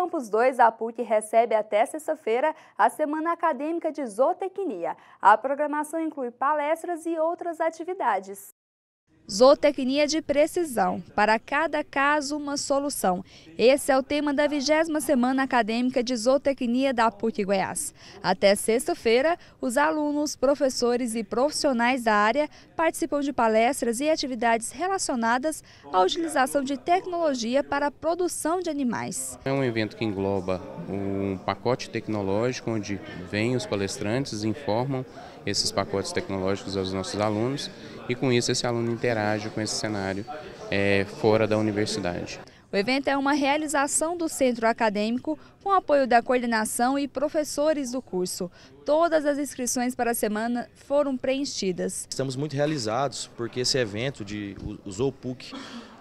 Campus 2, a PUC recebe até sexta-feira a Semana Acadêmica de Zootecnia. A programação inclui palestras e outras atividades. Zootecnia de precisão. Para cada caso, uma solução. Esse é o tema da 20 Semana Acadêmica de Zootecnia da PUC Goiás. Até sexta-feira, os alunos, professores e profissionais da área participam de palestras e atividades relacionadas à utilização de tecnologia para a produção de animais. É um evento que engloba um pacote tecnológico, onde vêm os palestrantes, informam esses pacotes tecnológicos aos nossos alunos e com isso esse aluno interage com esse cenário é, fora da universidade. O evento é uma realização do centro acadêmico com apoio da coordenação e professores do curso. Todas as inscrições para a semana foram preenchidas. Estamos muito realizados porque esse evento de usou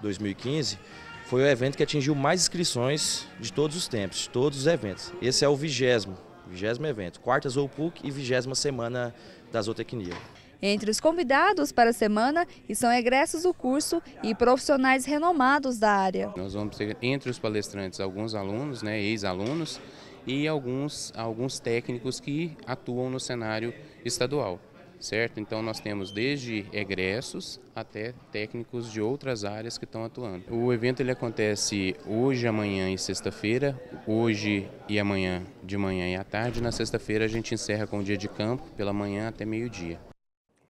2015 foi o evento que atingiu mais inscrições de todos os tempos, de todos os eventos. Esse é o vigésimo vigésimo evento, quarta Zoupuc e vigésima semana da zootecnia. Entre os convidados para a semana estão egressos do curso e profissionais renomados da área. Nós vamos ter entre os palestrantes alguns alunos, né, ex-alunos, e alguns, alguns técnicos que atuam no cenário estadual certo? Então nós temos desde egressos até técnicos de outras áreas que estão atuando. O evento ele acontece hoje, amanhã e sexta-feira, hoje e amanhã de manhã e à tarde. Na sexta-feira a gente encerra com o dia de campo, pela manhã até meio-dia.